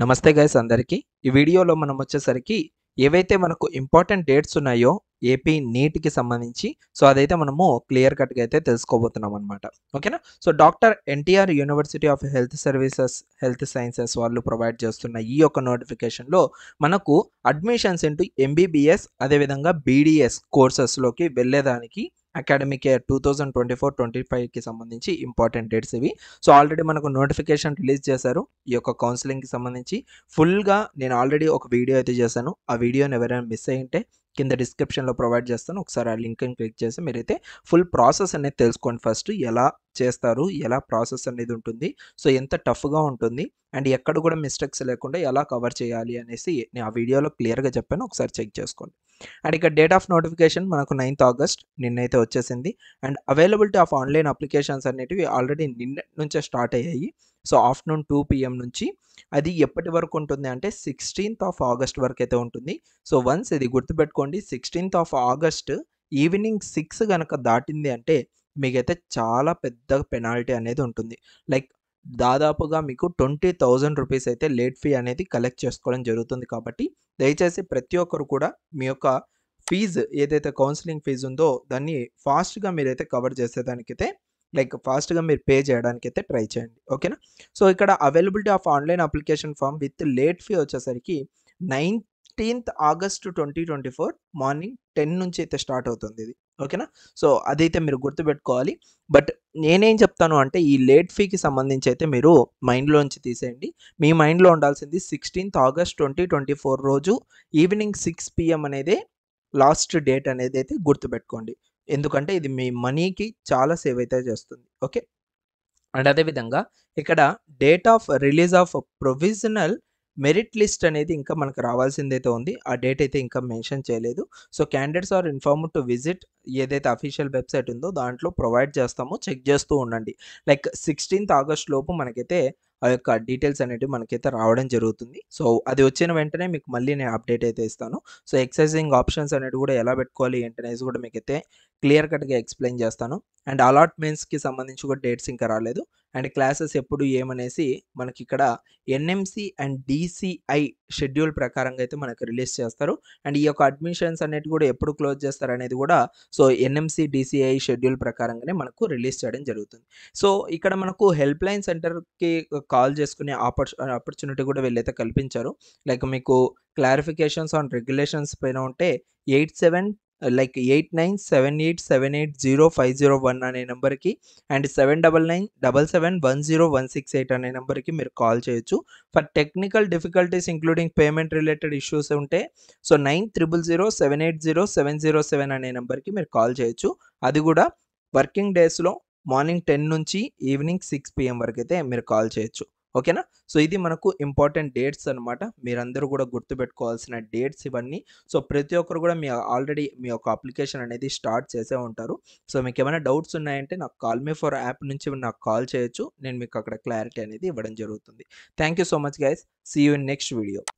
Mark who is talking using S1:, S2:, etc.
S1: నమస్తే గైస్ అందరికీ ఈ వీడియోలో మనం వచ్చేసరికి ఏవైతే మనకు ఇంపార్టెంట్ డేట్స్ ఉన్నాయో ఏపీ నీట్కి సంబంధించి సో అదైతే మనము క్లియర్ కట్గా అయితే తెలుసుకోబోతున్నాం అనమాట ఓకేనా so doctor NTR university of health services health sciences వాళ్ళు ప్రొవైడ్ చేస్తున్న ఈ యొక్క నోటిఫికేషన్లో మనకు అడ్మిషన్స్ ఇంటూ ఎంబీబీఎస్ అదేవిధంగా బీడీఎస్ కోర్సెస్లోకి వెళ్ళేదానికి academic year two thousand twenty four twenty ఫైవ్కి సంబంధించి ఇంపార్టెంట్ డేట్స్ ఇవి సో ఆల్రెడీ మనకు నోటిఫికేషన్ రిలీజ్ చేశారు ఈ యొక్క కౌన్సిలింగ్కి సంబంధించి ఫుల్గా నేను ఆల్రెడీ ఒక వీడియో అయితే చేశాను ఆ వీడియోని ఎవరైనా మిస్ అయ్యింటే కింద డిస్క్రిప్షన్లో ప్రొవైడ్ చేస్తాను ఒకసారి ఆ లింక్ని క్లిక్ చేసి మీరైతే ఫుల్ ప్రాసెస్ అనేది తెలుసుకోండి ఫస్ట్ ఎలా చేస్తారు ఎలా ప్రాసెస్ అనేది ఉంటుంది సో ఎంత టఫ్గా ఉంటుంది అండ్ ఎక్కడ కూడా మిస్టేక్స్ లేకుండా ఎలా కవర్ చేయాలి అనేసి నేను ఆ వీడియోలో క్లియర్గా చెప్పాను ఒకసారి చెక్ చేసుకోండి అండ్ ఇక డేట్ ఆఫ్ నోటిఫికేషన్ మనకు నైన్త్ ఆగస్ట్ నిన్నైతే వచ్చేసింది and availability of online applications అనేటివి ఆల్రెడీ నిన్న నుంచే స్టార్ట్ అయ్యాయి సో ఆఫ్టర్నూన్ టూ పిఎం నుంచి అది ఎప్పటి వరకు ఉంటుంది అంటే సిక్స్టీన్త్ ఆఫ్ ఆగస్ట్ వరకు అయితే ఉంటుంది సో వన్స్ ఇది గుర్తుపెట్టుకోండి sixteenth of August evening six కనుక దాటింది అంటే మీకైతే చాలా పెద్ద పెనాల్టీ అనేది ఉంటుంది లైక్ దాదాపుగా మీకు ట్వంటీ థౌజండ్ రూపీస్ అయితే లేట్ ఫీ అనేది కలెక్ట్ చేసుకోవడం జరుగుతుంది కాబట్టి దయచేసి ప్రతి ఒక్కరు కూడా మీ యొక్క ఫీజు ఏదైతే కౌన్సిలింగ్ ఫీజు ఉందో దాన్ని ఫాస్ట్గా మీరైతే కవర్ చేసేదానికైతే లైక్ ఫాస్ట్గా మీరు పే చేయడానికైతే ట్రై చేయండి ఓకేనా సో ఇక్కడ availability of online application form with late fee వచ్చేసరికి nineteenth August twenty twenty four morning ten నుంచి అయితే స్టార్ట్ అవుతుంది ఇది ఓకేనా సో అదైతే మీరు గుర్తుపెట్టుకోవాలి బట్ నేనేం చెప్తాను అంటే ఈ లేట్ ఫీకి సంబంధించి అయితే మీరు మైండ్లోంచి తీసేయండి మీ మైండ్లో ఉండాల్సింది sixteenth August twenty twenty four రోజు ఈవినింగ్ సిక్స్ పిఎం అనేది లాస్ట్ డేట్ అనేది అయితే గుర్తుపెట్టుకోండి ఎందుకంటే ఇది మీ మనీకి చాలా సేవ్ అయితే చేస్తుంది ఓకే అండ్ అదేవిధంగా ఇక్కడ date of release of provisional merit list అనేది ఇంకా మనకు రావాల్సిందైతే ఉంది ఆ డేట్ అయితే ఇంకా మెన్షన్ చేయలేదు so candidates are inform to visit ఏదైతే అఫీషియల్ వెబ్సైట్ ఉందో దాంట్లో ప్రొవైడ్ చేస్తామో చెక్ చేస్తూ ఉండండి లైక్ సిక్స్టీన్త్ ఆగస్ట్ లోపు మనకైతే ఆ యొక్క డీటెయిల్స్ అనేవి మనకైతే రావడం జరుగుతుంది సో అది వచ్చిన వెంటనే మీకు మళ్ళీ నేను అప్డేట్ అయితే ఇస్తాను సో ఎక్సర్సైజింగ్ ఆప్షన్స్ అనేవి కూడా ఎలా పెట్టుకోవాలి ఏంటనేది కూడా మీకైతే క్లియర్ కట్గా ఎక్స్ప్లెయిన్ చేస్తాను అండ్ అలాట్మెంట్స్కి సంబంధించి కూడా డేట్స్ ఇంకా రాలేదు అండ్ క్లాసెస్ ఎప్పుడు ఏమనేసి మనకి ఇక్కడ ఎన్ఎంసి అండ్ డిసిఐ షెడ్యూల్ ప్రకారంగా అయితే మనకు రిలీజ్ చేస్తారు అండ్ ఈ యొక్క అడ్మిషన్స్ అనేవి కూడా ఎప్పుడు క్లోజ్ చేస్తారు అనేది కూడా సో ఎన్ఎంసి డిసిఐ షెడ్యూల్ ప్రకారంగానే మనకు రిలీజ్ చేయడం జరుగుతుంది సో ఇక్కడ మనకు హెల్ప్ లైన్ సెంటర్కి కాల్ చేసుకునే ఆపర్చు ఆపర్చునిటీ కూడా వీళ్ళైతే కల్పించారు లైక్ మీకు క్లారిఫికేషన్స్ ఆన్ రెగ్యులేషన్స్ పైన ఉంటే eight seven like eight nine seven eight seven eight zero five zero one అనే నెంబర్కి and seven double nine double seven one zero one six eight అనే నెంబర్కి మీరు కాల్ చేయొచ్చు for technical difficulties including payment related issues ఉంటే so nine triple zero seven eight zero seven zero seven అనే నెంబర్కి మీరు కాల్ చేయొచ్చు అది కూడా వర్కింగ్ డేస్లో మార్నింగ్ టెన్ నుంచి ఈవినింగ్ సిక్స్ పిఎం వరకు అయితే మీరు కాల్ చేయొచ్చు ఓకేనా సో ఇది మనకు ఇంపార్టెంట్ డేట్స్ అనమాట మీరందరూ కూడా గుర్తుపెట్టుకోవాల్సిన డేట్స్ ఇవన్నీ సో ప్రతి ఒక్కరు కూడా మీ ఆల్రెడీ మీ యొక్క అప్లికేషన్ అనేది స్టార్ట్ చేసే ఉంటారు సో మీకు ఏమైనా డౌట్స్ ఉన్నాయంటే నాకు కాల్ మీ ఫర్ యాప్ నుంచి నాకు కాల్ చేయొచ్చు నేను మీకు అక్కడ క్లారిటీ అనేది ఇవ్వడం జరుగుతుంది thank you so much guys see you in next video